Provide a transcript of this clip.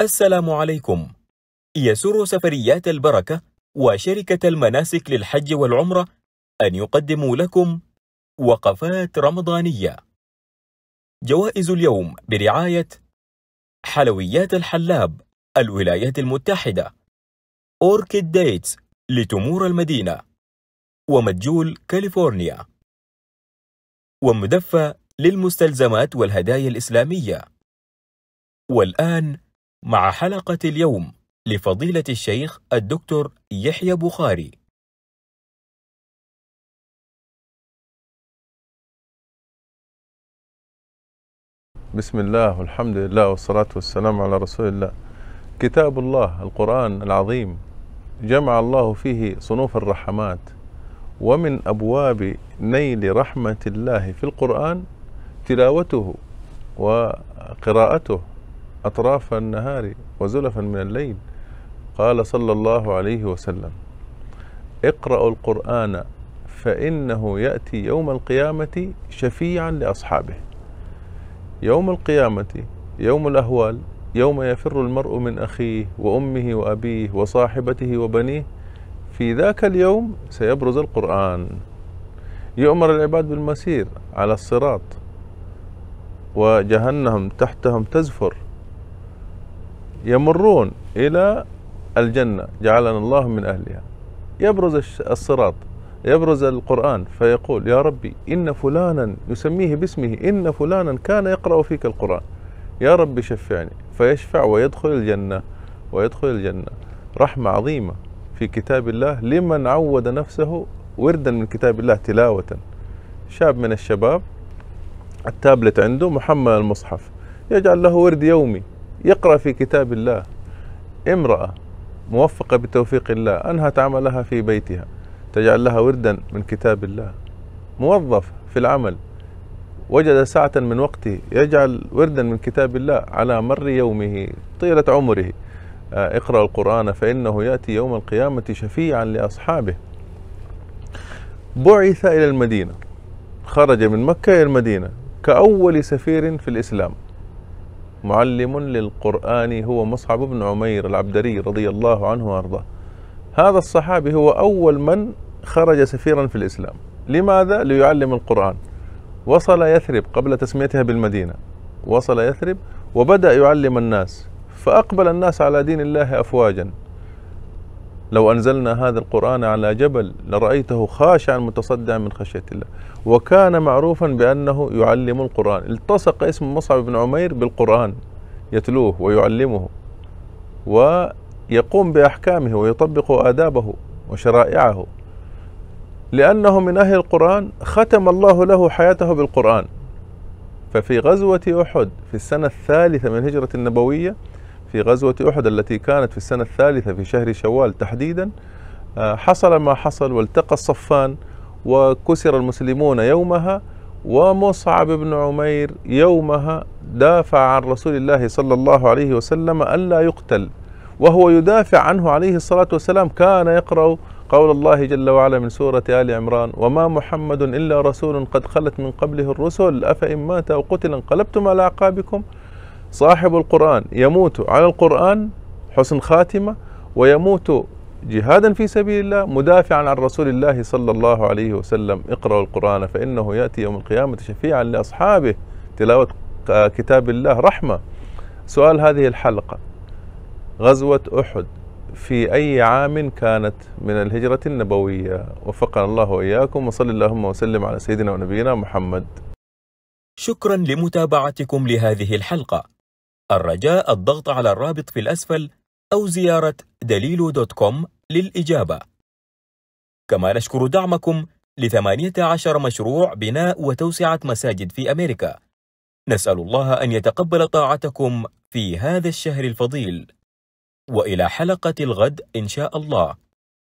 السلام عليكم يسر سفريات البركة وشركة المناسك للحج والعمرة أن يقدموا لكم وقفات رمضانية جوائز اليوم برعاية حلويات الحلاب الولايات المتحدة أوركيد ديتس لتمور المدينة ومجول كاليفورنيا ومدفى للمستلزمات والهدايا الإسلامية والآن مع حلقة اليوم لفضيلة الشيخ الدكتور يحيى بخاري بسم الله والحمد لله والصلاة والسلام على رسول الله كتاب الله القرآن العظيم جمع الله فيه صنوف الرحمات ومن أبواب نيل رحمة الله في القرآن تلاوته وقراءته أطراف النهار وزلفا من الليل قال صلى الله عليه وسلم اقرأوا القرآن فإنه يأتي يوم القيامة شفيعا لأصحابه يوم القيامة يوم الأهوال يوم يفر المرء من أخيه وأمه وأبيه وصاحبته وبنيه في ذاك اليوم سيبرز القرآن يؤمر العباد بالمسير على الصراط وجهنم تحتهم تزفر يمرون إلى الجنة جعلنا الله من أهلها يبرز الصراط يبرز القرآن فيقول يا ربي إن فلانا يسميه باسمه إن فلانا كان يقرأ فيك القرآن يا ربي شفعني فيشفع ويدخل الجنة ويدخل الجنة رحمة عظيمة في كتاب الله لمن عود نفسه وردا من كتاب الله تلاوة شاب من الشباب التابلت عنده محمل المصحف يجعل له ورد يومي يقرأ في كتاب الله امرأة موفقة بتوفيق الله أنهت عملها في بيتها تجعل لها وردا من كتاب الله موظف في العمل وجد ساعة من وقته يجعل وردا من كتاب الله على مر يومه طيلة عمره آه، اقرأ القرآن فإنه يأتي يوم القيامة شفيعا لأصحابه بعث إلى المدينة خرج من مكة إلى المدينة كأول سفير في الإسلام معلم للقرآن هو مصعب بن عمير العبدري رضي الله عنه وأرضاه هذا الصحابي هو أول من خرج سفيرا في الإسلام لماذا؟ ليعلم القرآن وصل يثرب قبل تسميتها بالمدينة وصل يثرب وبدأ يعلم الناس فأقبل الناس على دين الله أفواجا لو أنزلنا هذا القرآن على جبل لرأيته خاشعا متصدعا من خشية الله وكان معروفا بأنه يعلم القرآن التصق اسم مصعب بن عمير بالقرآن يتلوه ويعلمه ويقوم بأحكامه ويطبق آدابه وشرائعه لأنه من أهل القرآن ختم الله له حياته بالقرآن ففي غزوة أحد في السنة الثالثة من الهجرة النبوية في غزوة أحد التي كانت في السنة الثالثة في شهر شوال تحديدا آه، حصل ما حصل والتقى الصفان وكسر المسلمون يومها ومصعب بن عمير يومها دافع عن رسول الله صلى الله عليه وسلم ألا يقتل وهو يدافع عنه عليه الصلاة والسلام كان يقرأ قول الله جل وعلا من سورة آل عمران وما محمد إلا رسول قد خلت من قبله الرسل أفإن مات أو قتل انقلبتم على أعقابكم صاحب القرآن يموت على القرآن حسن خاتمة ويموت جهادا في سبيل الله مدافعا عن رسول الله صلى الله عليه وسلم اقرأوا القرآن فإنه يأتي يوم القيامة شفيعا لأصحابه تلاوة كتاب الله رحمة سؤال هذه الحلقة غزوة أحد في أي عام كانت من الهجرة النبوية وفقنا الله وإياكم وصل اللهم وسلم على سيدنا ونبينا محمد شكرا لمتابعتكم لهذه الحلقة الرجاء الضغط على الرابط في الأسفل أو زيارة دليلو دوت كوم للإجابة كما نشكر دعمكم لثمانية عشر مشروع بناء وتوسعة مساجد في أمريكا نسأل الله أن يتقبل طاعتكم في هذا الشهر الفضيل وإلى حلقة الغد إن شاء الله